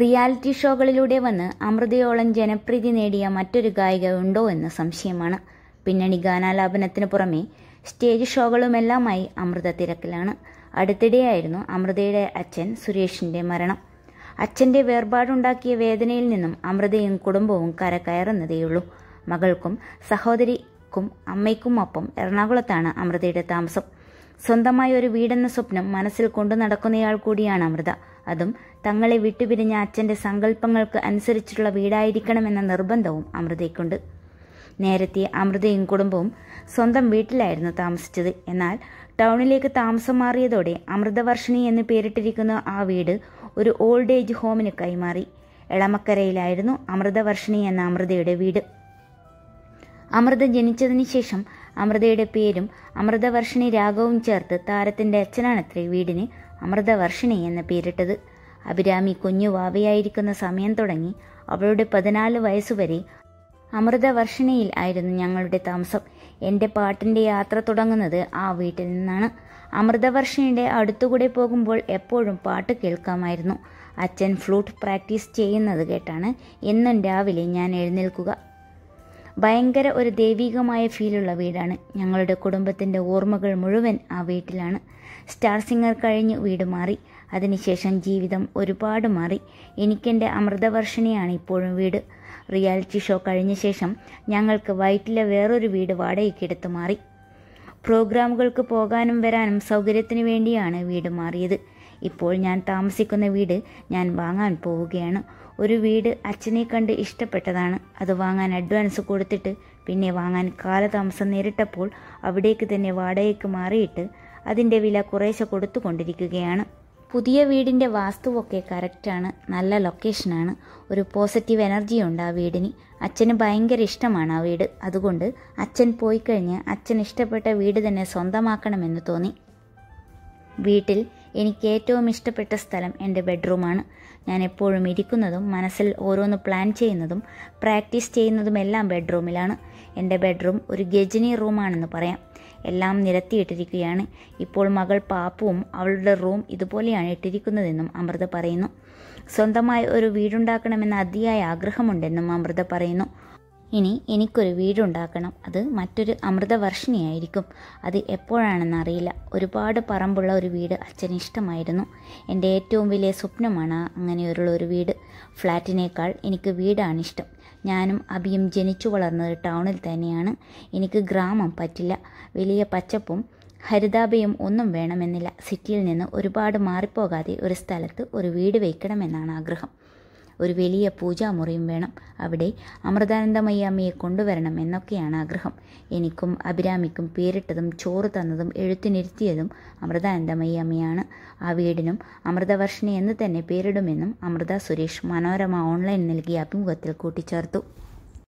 reality ഷോകളിലൂടെ വന്ന് അമൃതയോളം ജനപ്രീതി നേടിയ മറ്റൊരു ഗായിക ഉണ്ടോ എന്ന് സംശയമാണ് പിന്നണി ഗാനാലാപനത്തിന് പുറമെ സ്റ്റേജ് ഷോകളുമെല്ലാമായി അമൃത തിരക്കിലാണ് അടുത്തിടെയായിരുന്നു അമൃതയുടെ അച്ഛൻ സുരേഷിന്റെ മരണം അച്ഛന്റെ വേർപാടുണ്ടാക്കിയ വേദനയിൽ നിന്നും അമൃതയും കുടുംബവും കരകയറുന്നതേയുള്ളൂ മകൾക്കും സഹോദരിക്കും അമ്മയ്ക്കും ഒപ്പം എറണാകുളത്താണ് അമൃതയുടെ താമസം സ്വന്തമായ ഒരു വീടെന്ന സ്വപ്നം മനസ്സിൽ കൊണ്ടു നടക്കുന്നയാൾ കൂടിയാണ് അമൃത അതും തങ്ങളെ വിട്ടുപിരിഞ്ഞ അച്ഛൻ്റെ സങ്കല്പങ്ങൾക്ക് അനുസരിച്ചിട്ടുള്ള വീടായിരിക്കണമെന്ന നിർബന്ധവും അമൃതയ്ക്കുണ്ട് നേരത്തെ അമൃതയും കുടുംബവും സ്വന്തം വീട്ടിലായിരുന്നു താമസിച്ചത് എന്നാൽ ടൗണിലേക്ക് താമസം മാറിയതോടെ അമൃതവർഷിണി എന്ന് പേരിട്ടിരിക്കുന്ന ആ വീട് ഒരു ഓൾഡ് ഏജ് ഹോമിന് കൈമാറി എളമക്കരയിലായിരുന്നു അമൃതവർഷിണി എന്ന അമൃതയുടെ വീട് അമൃത ജനിച്ചതിന് ശേഷം അമൃതയുടെ പേരും അമൃതവർഷിണി രാഗവും ചേർത്ത് താരത്തിൻ്റെ അച്ഛനാണത്രേ വീടിന് അമൃതവർഷിണി എന്ന് പേരിട്ടത് അഭിരാമി കുഞ്ഞു വാവയായിരിക്കുന്ന സമയം തുടങ്ങി അവളുടെ പതിനാല് വയസ്സുവരെ അമൃതവർഷിണിയിൽ ആയിരുന്നു ഞങ്ങളുടെ താമസം എൻ്റെ പാട്ടിൻ്റെ യാത്ര തുടങ്ങുന്നത് ആ വീട്ടിൽ നിന്നാണ് അമൃതവർഷിണിയുടെ അടുത്തുകൂടെ പോകുമ്പോൾ എപ്പോഴും പാട്ട് കേൾക്കാമായിരുന്നു അച്ഛൻ ഫ്ലൂട്ട് പ്രാക്ടീസ് ചെയ്യുന്നത് കേട്ടാണ് എന്നും രാവിലെ ഞാൻ എഴുന്നേൽക്കുക ഭയങ്കര ഒരു ദൈവികമായ ഫീലുള്ള വീടാണ് ഞങ്ങളുടെ കുടുംബത്തിൻ്റെ ഓർമ്മകൾ മുഴുവൻ ആ വീട്ടിലാണ് സ്റ്റാർ സിംഗർ കഴിഞ്ഞ് വീട് മാറി അതിനുശേഷം ജീവിതം ഒരുപാട് മാറി എനിക്കെൻ്റെ അമൃതവർഷിണിയാണ് ഇപ്പോഴും വീട് റിയാലിറ്റി ഷോ കഴിഞ്ഞ ശേഷം ഞങ്ങൾക്ക് വയറ്റിലെ വേറൊരു വീട് വാടകയ്ക്കെടുത്ത് മാറി പ്രോഗ്രാമുകൾക്ക് പോകാനും വരാനും സൗകര്യത്തിന് വേണ്ടിയാണ് വീട് മാറിയത് ഇപ്പോൾ ഞാൻ താമസിക്കുന്ന വീട് ഞാൻ വാങ്ങാൻ പോവുകയാണ് ഒരു വീട് അച്ഛനെ കണ്ട് ഇഷ്ടപ്പെട്ടതാണ് അത് വാങ്ങാൻ അഡ്വാൻസ് കൊടുത്തിട്ട് പിന്നെ വാങ്ങാൻ കാലതാമസം നേരിട്ടപ്പോൾ അവിടേക്ക് തന്നെ വാടകയ്ക്ക് മാറിയിട്ട് അതിൻ്റെ വില കുറേശ്ശെ കൊടുത്തുകൊണ്ടിരിക്കുകയാണ് പുതിയ വീടിൻ്റെ വാസ്തുവൊക്കെ കറക്റ്റാണ് നല്ല ലൊക്കേഷനാണ് ഒരു പോസിറ്റീവ് എനർജി ഉണ്ട് ആ വീടിന് അച്ഛന് ഭയങ്കര ഇഷ്ടമാണ് ആ വീട് അതുകൊണ്ട് അച്ഛൻ പോയി കഴിഞ്ഞ് അച്ഛൻ ഇഷ്ടപ്പെട്ട വീട് തന്നെ സ്വന്തമാക്കണമെന്ന് തോന്നി വീട്ടിൽ എനിക്ക് ഏറ്റവും ഇഷ്ടപ്പെട്ട സ്ഥലം എൻ്റെ ബെഡ്റൂമാണ് ഞാൻ എപ്പോഴും ഇരിക്കുന്നതും മനസ്സിൽ ഓരോന്ന് പ്ലാൻ ചെയ്യുന്നതും പ്രാക്ടീസ് ചെയ്യുന്നതുമെല്ലാം ബെഡ്റൂമിലാണ് എൻ്റെ ബെഡ്റൂം ഒരു ഗജനി റൂമാണെന്ന് പറയാം എല്ലാം നിരത്തിയിട്ടിരിക്കുകയാണ് ഇപ്പോൾ മകൾ പാപ്പുവും അവളുടെ റൂം ഇതുപോലെയാണ് ഇട്ടിരിക്കുന്നതെന്നും അമൃത പറയുന്നു സ്വന്തമായി ഒരു വീടുണ്ടാക്കണമെന്ന അതിയായ ആഗ്രഹമുണ്ടെന്നും അമൃത പറയുന്നു ഇനി എനിക്കൊരു വീടുണ്ടാക്കണം അത് മറ്റൊരു അമൃതവർഷിണിയായിരിക്കും അത് എപ്പോഴാണെന്നറിയില്ല ഒരുപാട് പറമ്പുള്ള ഒരു വീട് അച്ഛന് ഇഷ്ടമായിരുന്നു എൻ്റെ ഏറ്റവും വലിയ സ്വപ്നമാണ് അങ്ങനെയുള്ള ഒരു വീട് ഫ്ലാറ്റിനേക്കാൾ എനിക്ക് വീടാണ് ഇഷ്ടം ഞാനും അബിയും ജനിച്ചു വളർന്നത് ടൗണിൽ തന്നെയാണ് എനിക്ക് ഗ്രാമം പറ്റില്ല വലിയ പച്ചപ്പും ഹരിതാഭയും ഒന്നും വേണമെന്നില്ല സിറ്റിയിൽ നിന്ന് ഒരുപാട് മാറിപ്പോകാതെ ഒരു സ്ഥലത്ത് ഒരു വീട് വയ്ക്കണമെന്നാണ് ആഗ്രഹം ഒരു വലിയ പൂജാമുറിയും വേണം അവിടെ അമൃതാനന്ദമയ്യ അമ്മയെ കൊണ്ടുവരണം എന്നൊക്കെയാണ് ആഗ്രഹം എനിക്കും അഭിരാമിക്കും പേരിട്ടതും ചോറ് തന്നതും എഴുത്തിനിരുത്തിയതും അമൃതാനന്ദമയ്യ അമ്മയാണ് ആ വീടിനും അമൃതവർഷിണി എന്ന് തന്നെ പേരിടുമെന്നും അമൃത സുരേഷ് മനോരമ ഓൺലൈൻ നൽകിയ അഭിമുഖത്തിൽ കൂട്ടിച്ചേർത്തു